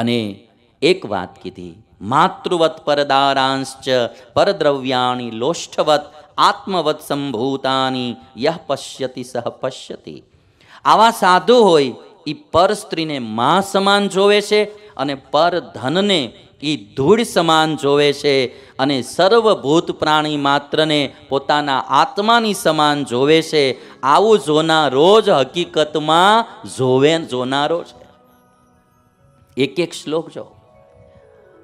અને એક વાત કીધી માતૃવત પરદારાંશ્ચ પરદ્રવ્યાણી લોષ્ઠવત આત્મવત સંભૂતાની યહ પશ્યતિ સહ પશ્યતિ આવા સાધુ હોય એ પર સ્ત્રીને મા સમાન જોવે છે અને પર ધનને એ ધૂળ સમાન જોવે છે અને સર્વભૂત પ્રાણી માત્રને પોતાના આત્માની સમાન જોવે છે આવું જોનારો જ હકીકતમાં જોવે જોનારો છે એક એક શ્લોક જો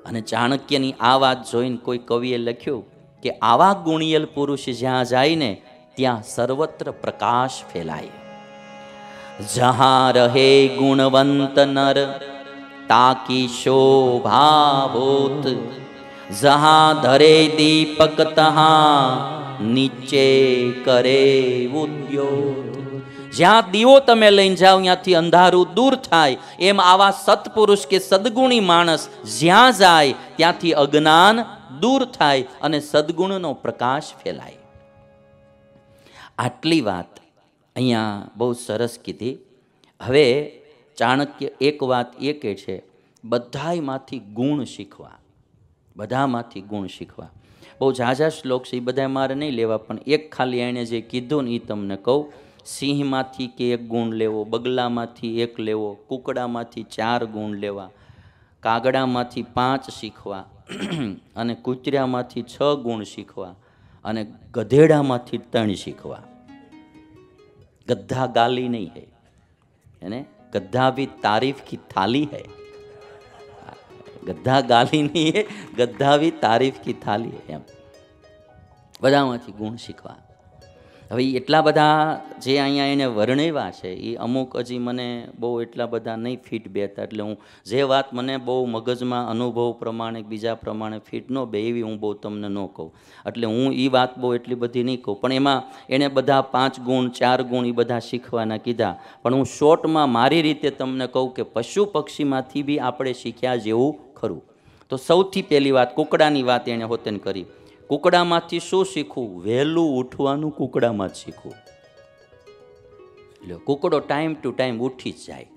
અને ચાણક્યની આ વાત જોઈને કોઈ કવિએ લખ્યું કે આવા ગુણિયલ પુરુષ જ્યાં જાયને ત્યાં સર્વત્ર પ્રકાશ ફેલાય જહાં રહે ગુણવંત નર તાકી શોભાભૂત જહાં ધરે દીપક તહાં નીચે કરે ઉદ્યોગ જ્યાં દીવો તમે લઈને જાઓ ત્યાંથી અંધારું દૂર થાય એમ આવા સત્પુરુષ કે સદગુણી માણસ જ્યાં જાય ત્યાંથી અજ્ઞાન દૂર થાય અને સદગુણનો પ્રકાશ ફેલાય આટલી વાત અહીંયા બહુ સરસ કીધી હવે ચાણક્ય એક વાત એ કહે છે બધામાંથી ગુણ શીખવા બધામાંથી ગુણ શીખવા બહુ ઝાઝા શ્લોક છે એ બધા મારે નહીં લેવા પણ એક ખાલી એણે જે કીધું ને એ તમને કહું સિંહમાંથી કે એક ગુણ લેવો બગલામાંથી એક લેવો કુકડામાંથી ચાર ગુણ લેવા કાગડામાંથી પાંચ શીખવા અને કૂતરામાંથી છ ગુણ શીખવા અને ગધેડામાંથી ત્રણ શીખવા ગધા ગાલી નહીં હૈ એને ગધા ભી તારીફ કી થાલી હૈ ગધા ગાલી નહીં હૈ ગધા ભી તારીફ કી થાલી હૈ એમ બધામાંથી ગુણ શીખવા હવે એ એટલા બધા જે અહીંયા એને વર્ણવ્યા છે એ અમુક હજી મને બહુ એટલા બધા નહીં ફિટ બેતા એટલે હું જે વાત મને બહુ મગજમાં અનુભવ પ્રમાણે બીજા પ્રમાણે ફિટ ન બે એવી હું બહુ તમને ન કહું એટલે હું એ વાત બહુ એટલી બધી નહીં કહું પણ એમાં એણે બધા પાંચ ગુણ ચાર ગુણ એ બધા શીખવાના કીધા પણ હું શોર્ટમાં મારી રીતે તમને કહું કે પશુ પક્ષીમાંથી બી આપણે શીખ્યા જેવું ખરું તો સૌથી પહેલી વાત કુકડાની વાત એણે હોતેને કરી કુકડામાંથી શું શીખવું વહેલું ઉઠવાનું કુકડામાં જ શીખવું એટલે કુકડો ટાઈમ ટુ ટાઈમ ઉઠી જ જાય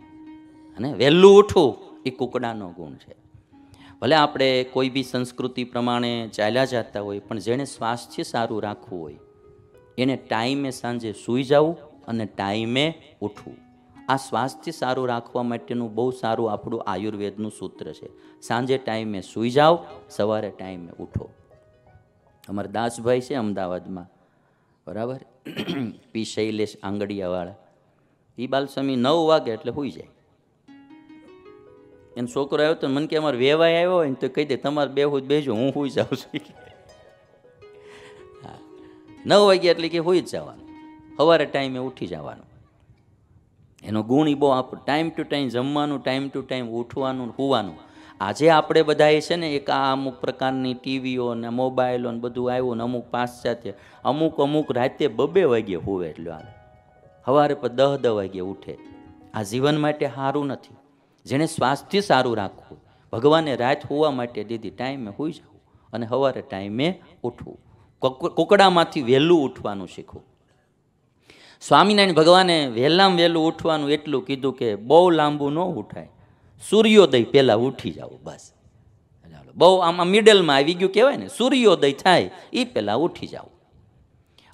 અને વહેલું ઉઠવું એ કુકડાનો ગુણ છે ભલે આપણે કોઈ બી સંસ્કૃતિ પ્રમાણે ચાલ્યા જતા હોય પણ જેણે સ્વાસ્થ્ય સારું રાખવું હોય એને ટાઈમે સાંજે સૂઈ જવું અને ટાઈમે ઉઠવું આ સ્વાસ્થ્ય સારું રાખવા માટેનું બહુ સારું આપણું આયુર્વેદનું સૂત્ર છે સાંજે ટાઈમે સૂઈ જાઓ સવારે ટાઈમે ઉઠો અમારા દાસભાઈ છે અમદાવાદમાં બરાબર પી શૈલેષ આંગડિયાવાળા એ બાલસ્વામી નવ વાગે એટલે હોઈ જાય એનો છોકરો આવ્યો તો મને કે અમારે વેવાય આવ્યો હોય ને તો કહી દે તમારે બે હું બેજો હું હોઈ જાઉં છું હા નવ વાગે એટલે કે હોઈ જ જવાનું સવારે ટાઈમે ઉઠી જવાનું એનો ગુણ એ બહુ આપણો ટાઈમ ટુ ટાઈમ જમવાનું ટાઈમ ટુ ટાઈમ ઉઠવાનું હોવાનું આજે આપણે બધાએ છે ને એક આ અમુક પ્રકારની ટીવીઓ ને મોબાઈલો ને બધું આવ્યું ને અમુક પાશ્ચાત્ય અમુક અમુક રાતે બબે વાગે હોવે એટલે આ સવારે પર દહ દહ વાગે ઉઠે આ જીવન માટે સારું નથી જેણે સ્વાસ્થ્ય સારું રાખવું ભગવાને રાત હોવા માટે દીધી ટાઈમે હોઈ જવું અને સવારે ટાઈમે ઉઠવું કોકડામાંથી વહેલું ઉઠવાનું શીખવું સ્વામિનારાયણ ભગવાને વહેલામાં વહેલું ઉઠવાનું એટલું કીધું કે બહુ લાંબુ ન ઉઠાય સૂર્યોદય પહેલાં ઉઠી જાઓ બસ બહુ આમાં મિડલમાં આવી ગયું કહેવાય ને સૂર્યોદય થાય એ પહેલાં ઉઠી જાઓ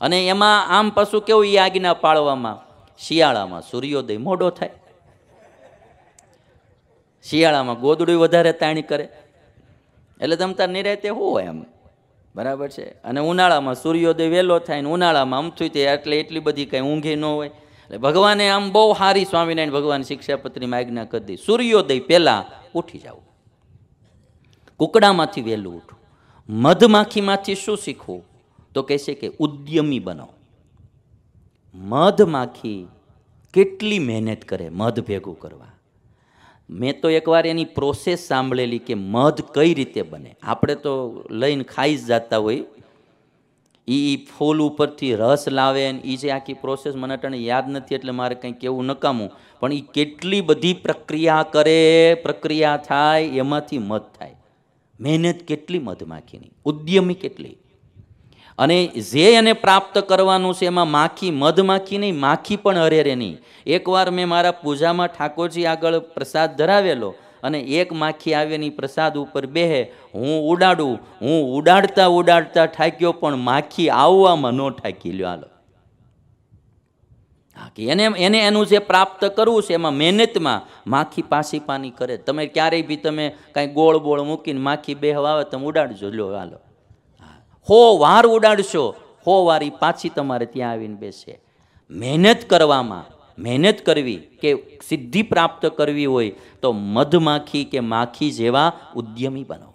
અને એમાં આમ પાછું કેવું એ આજ્ઞા પાળવામાં શિયાળામાં સૂર્યોદય મોડો થાય શિયાળામાં ગોદડું વધારે તાણી કરે એટલે તમ તમતા નિરાતે હોય એમ બરાબર છે અને ઉનાળામાં સૂર્યોદય વહેલો થાય ને ઉનાળામાં આમ થયું તે એટલે એટલી બધી કંઈ ઊંઘે ન હોય એટલે ભગવાને આમ બહુ સારી સ્વામિનારાયણ ભગવાન શિક્ષાપત્રીમાં આજ્ઞા કરી દી સૂર્યોદય પહેલાં ઉઠી જાઓ કુકડામાંથી વહેલું ઉઠો મધમાખીમાંથી શું શીખવું તો કહે છે કે ઉદ્યમી બનો મધમાખી કેટલી મહેનત કરે મધ ભેગું કરવા મેં તો એકવાર એની પ્રોસેસ સાંભળેલી કે મધ કઈ રીતે બને આપણે તો લઈને ખાઈ જ જતા હોઈએ એ ફૂલ ઉપરથી રસ લાવે ને એ જે આખી પ્રોસેસ મને અટાણે યાદ નથી એટલે મારે કંઈ કેવું નકામું પણ એ કેટલી બધી પ્રક્રિયા કરે પ્રક્રિયા થાય એમાંથી મધ થાય મહેનત કેટલી મધમાખીની ઉદ્યમી કેટલી અને જે એને પ્રાપ્ત કરવાનું છે એમાં માખી મધમાખી નહીં માખી પણ હરેરે નહીં એકવાર મેં મારા પૂજામાં ઠાકોરજી આગળ પ્રસાદ ધરાવેલો અને એક માખી આવેની પ્રસાદ ઉપર બેહે હું ઉડાડું હું ઉડાડતા ઉડાડતા ઠાક્યો પણ માખી આવવામાં ન ઠાકી લ્યો હાલો કે એને એને એનું જે પ્રાપ્ત કરવું છે એમાં મહેનતમાં માખી પાસી પાની કરે તમે ક્યારેય બી તમે કાંઈ ગોળ બોળ મૂકીને માખી બેહવા આવે તમે ઉડાડજો લો હાલો હો વાર ઉડાડશો હો વાર એ પાછી તમારે ત્યાં આવીને બેસે મહેનત કરવામાં મહેનત કરવી કે સિદ્ધિ પ્રાપ્ત કરવી હોય તો મધમાખી કે માખી જેવા ઉદ્યમી બનો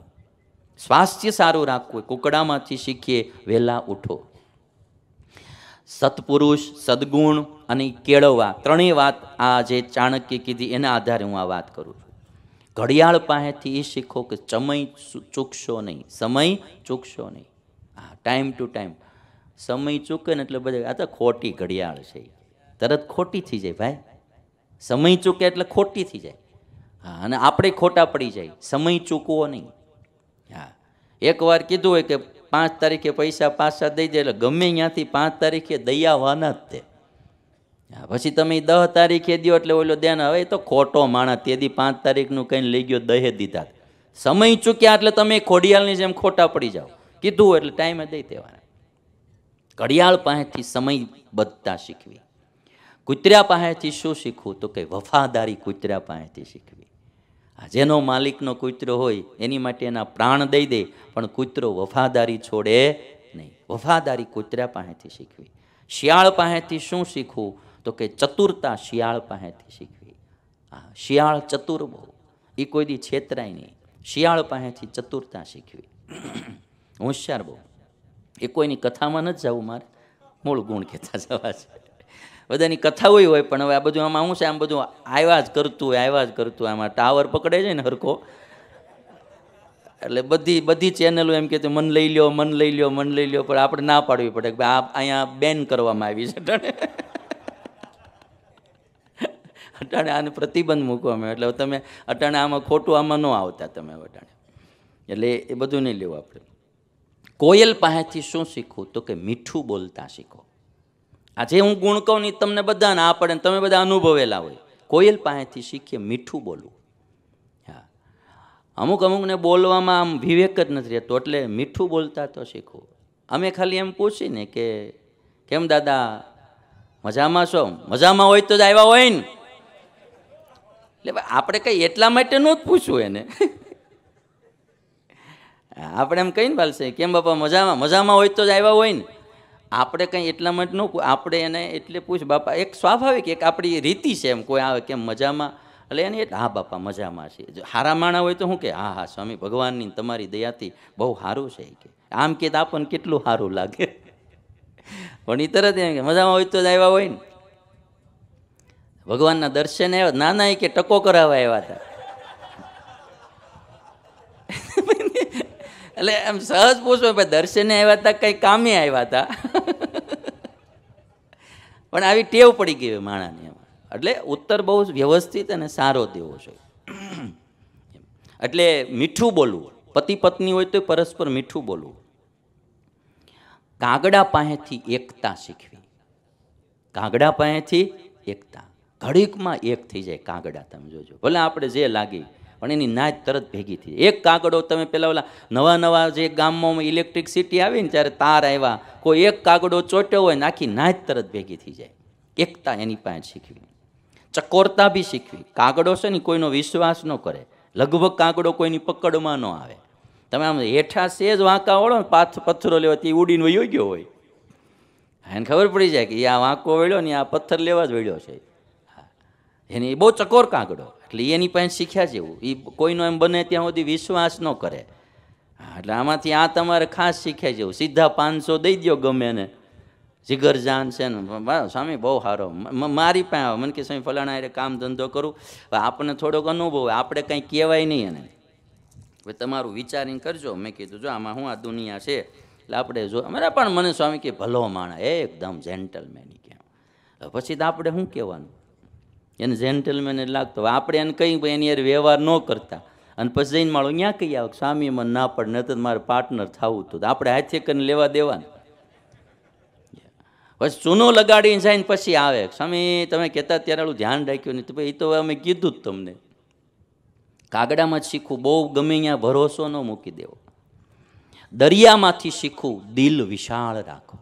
સ્વાસ્થ્ય સારું રાખવું કુકડામાંથી શીખીએ વહેલા ઉઠો સત્પુરુષ સદગુણ અને કેળવવા ત્રણેય વાત આ જે ચાણક્ય કીધી એના આધારે હું આ વાત કરું છું ઘડિયાળ પાસેથી એ શીખો કે સમય ચૂકશો નહીં સમય ચૂકશો નહીં હા ટાઈમ ટુ ટાઈમ સમય ચૂકે ને એટલે બધા આ તો ખોટી ઘડિયાળ છે તરત ખોટી થઈ જાય ભાઈ સમય ચૂકે એટલે ખોટી થઈ જાય હા અને આપણે ખોટા પડી જાય સમય ચૂકવો નહીં હા એકવાર કીધું હોય કે પાંચ તારીખે પૈસા પાછા દઈ દે એટલે ગમે ત્યાંથી પાંચ તારીખે દયાવાના જ તે હા પછી તમે દહ તારીખે દો એટલે ઓલો દેન હવે તો ખોટો માણસ તે તેથી પાંચ તારીખનું કંઈ લઈ ગયો દહે દીધા સમય ચૂક્યા એટલે તમે ખોડિયાળની જેમ ખોટા પડી જાઓ કીધું એટલે ટાઈમે દઈ દેવાના ઘડિયાળ પાસેથી સમય બધતા શીખવી કૂતર્યા પાસેથી શું શીખવું તો કે વફાદારી કૂતર્યા પાસેથી શીખવી આ જેનો માલિકનો કૂતરો હોય એની માટે એના પ્રાણ દઈ દે પણ કૂતરો વફાદારી છોડે નહીં વફાદારી કૂતર્યા પાસેથી શીખવી શિયાળ પાસેથી શું શીખવું તો કે ચતુરતા શિયાળ પાસેથી શીખવી આ શિયાળ ચતુર બહુ એ કોઈ દી છેતરાય નહીં શિયાળ પાસેથી ચતુરતા શીખવી હોશિયાર બહુ એ કોઈની કથામાં નથી જવું મારે મૂળ ગુણ કહેતા જવા છે બધાની કથા હોય હોય પણ હવે આ બધું આમાં શું છે આમ બધું આવ્યા જ કરતું હોય આવ્યા જ કરતું આમાં ટાવર પકડે છે ને હરકો એટલે બધી બધી ચેનલો એમ કહેતી મન લઈ લ્યો મન લઈ લ્યો મન લઈ લ્યો પણ આપણે ના પાડવી પડે કે આ અહીંયા બેન કરવામાં આવી છે અટાણે અટાણે આને પ્રતિબંધ મૂકવામાં એટલે તમે અટાણે આમાં ખોટું આમાં ન આવતા તમે અટાણે એટલે એ બધું નહીં લેવું આપણે કોયલ પાસેથી શું શીખવું તો કે મીઠું બોલતા શીખો આ જે હું ગુણ કહું નહીં તમને બધા આ પડે તમે બધા અનુભવેલા હોય કોયલ પાસેથી શીખીએ મીઠું બોલવું હા અમુક અમુકને બોલવામાં આમ વિવેક જ નથી રહેતો એટલે મીઠું બોલતા તો શીખવું અમે ખાલી એમ પૂછીને કે કેમ દાદા મજામાં છો મજામાં હોય તો જ આવ્યા હોય ને એટલે આપણે કંઈ એટલા માટે ન જ પૂછવું એને આપણે એમ કહીને બાલશે કેમ બાપા મજામાં મજામાં હોય તો જ આવ્યા હોય ને આપણે કંઈ એટલા માટે ન આપણે એને એટલે પૂછ બાપા એક સ્વાભાવિક એક આપણી રીતિ છે એમ કોઈ આવે કેમ મજામાં એટલે એને હા બાપા મજામાં છે જો હારા માણા હોય તો શું કે હા હા સ્વામી ભગવાનની તમારી દયાથી બહુ સારું છે કે આમ કે આપણને કેટલું સારું લાગે પણ એ તરત એમ કે મજામાં હોય તો જ આવ્યા હોય ને ભગવાનના દર્શન આવ્યા નાના એ કે ટકો કરાવવા આવ્યા હતા એટલે એમ સહજ પૂછો ભાઈ દર્શને આવ્યા હતા કંઈ કામે આવ્યા હતા પણ આવી ટેવ પડી ગઈ માણાની એમાં એટલે ઉત્તર બહુ વ્યવસ્થિત અને સારો દેવો છે એટલે મીઠું બોલવું પતિ પત્ની હોય તો પરસ્પર મીઠું બોલવું કાગડા પાસેથી એકતા શીખવી કાગડા પાસેથી એકતા ઘડીકમાં એક થઈ જાય કાગડા તમે જોજો ભલે આપણે જે લાગી પણ એની નાજ તરત ભેગી થઈ એક કાગડો તમે પેલા ઓલા નવા નવા જે ગામમાં ઇલેક્ટ્રિકસિટી આવી ને ત્યારે તાર આવ્યા કોઈ એક કાગડો ચોટ્યો હોય ને આખી નાચ તરત ભેગી થઈ જાય એકતા એની પાસે શીખવી ચકોરતા બી શીખવી કાગડો છે ને કોઈનો વિશ્વાસ ન કરે લગભગ કાગડો કોઈની પકડમાં ન આવે તમે આમ હેઠા સેજ વાંકા ઓળો ને પાથ પથ્થરો લેવાથી ઉડીને વયો ગયો હોય એને ખબર પડી જાય કે આ વાંકો વળ્યો ને આ પથ્થર લેવા જ વળ્યો છે એની બહુ ચકોર કાગડો એટલે એની પાસે શીખ્યા જેવું એ કોઈનો એમ બને ત્યાં સુધી વિશ્વાસ ન કરે એટલે આમાંથી આ તમારે ખાસ શીખ્યા જેવું સીધા પાંચસો દઈ દો ગમે ને જીગરજાન છે ને સ્વામી બહુ સારો મારી પાસે આવે મને કે સ્વામી ફલાણા એટલે કામ ધંધો કરું આપણને થોડોક અનુભવ આપણે કંઈ કહેવાય નહીં એને હવે તમારું વિચારીને કરજો મેં કીધું જો આમાં હું આ દુનિયા છે એટલે આપણે જો અમારે પણ મને સ્વામી કે ભલો માણા એકદમ જેન્ટલમેન કેમ પછી તો આપણે શું કહેવાનું એને જેન્ટલમેન એટલે લાગતો હોય આપણે એને કંઈ એની યાર વ્યવહાર ન કરતા અને પછી જઈને માળો ત્યાં કહી આવે સ્વામી મને ના પડે તો મારે પાર્ટનર થવું તો આપણે હાથે કરીને લેવા દેવાનું પછી ચૂનો લગાડીને જઈને પછી આવે સ્વામી તમે કહેતા ત્યારે આવું ધ્યાન રાખ્યું નહીં તો ભાઈ એ તો અમે કીધું જ તમને કાગડામાં શીખવું બહુ ગમે ત્યાં ભરોસો ન મૂકી દેવો દરિયામાંથી શીખવું દિલ વિશાળ રાખો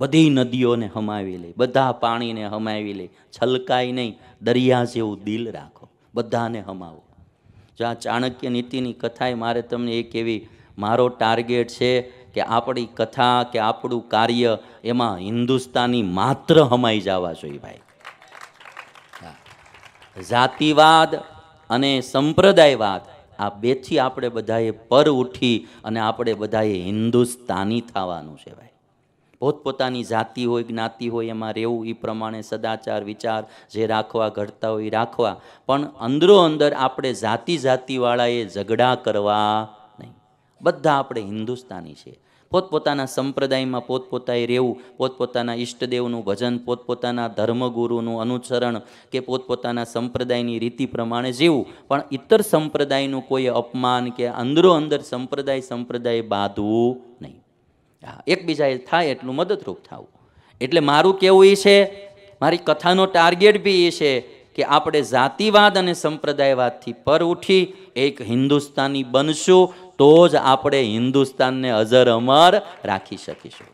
બધી નદીઓને હમાવી લે બધા પાણીને હમાવી લે છલકાય નહીં દરિયા જેવું દિલ રાખો બધાને હમાવો જો આ ચાણક્ય નીતિની કથાએ મારે તમને એક એવી મારો ટાર્ગેટ છે કે આપણી કથા કે આપણું કાર્ય એમાં હિન્દુસ્તાની માત્ર હમાઈ જવા જોઈએ ભાઈ જાતિવાદ અને સંપ્રદાયવાદ આ બેથી આપણે બધાએ પર ઉઠી અને આપણે બધાએ હિન્દુસ્તાની થવાનું છે ભાઈ પોતપોતાની જાતિ હોય જ્ઞાતિ હોય એમાં રહેવું એ પ્રમાણે સદાચાર વિચાર જે રાખવા ઘડતા હોય એ રાખવા પણ અંદરો અંદર આપણે જાતિ જાતિવાળાએ ઝઘડા કરવા નહીં બધા આપણે હિન્દુસ્તાની છીએ પોતપોતાના સંપ્રદાયમાં પોતપોતાએ રહેવું પોતપોતાના ઈષ્ટદેવનું ભજન પોતપોતાના ધર્મગુરુનું અનુસરણ કે પોતપોતાના સંપ્રદાયની રીતિ પ્રમાણે જીવવું પણ ઇતર સંપ્રદાયનું કોઈ અપમાન કે અંદરો અંદર સંપ્રદાય સંપ્રદાય બાંધવું નહીં એકબીજાએ થાય એટલું મદદરૂપ થવું એટલે મારું કેવું એ છે મારી કથાનો ટાર્ગેટ બી એ છે કે આપણે જાતિવાદ અને સંપ્રદાયવાદથી પર ઉઠી એક હિન્દુસ્તાની બનશું તો જ આપણે હિન્દુસ્તાનને અજર અમર રાખી શકીશું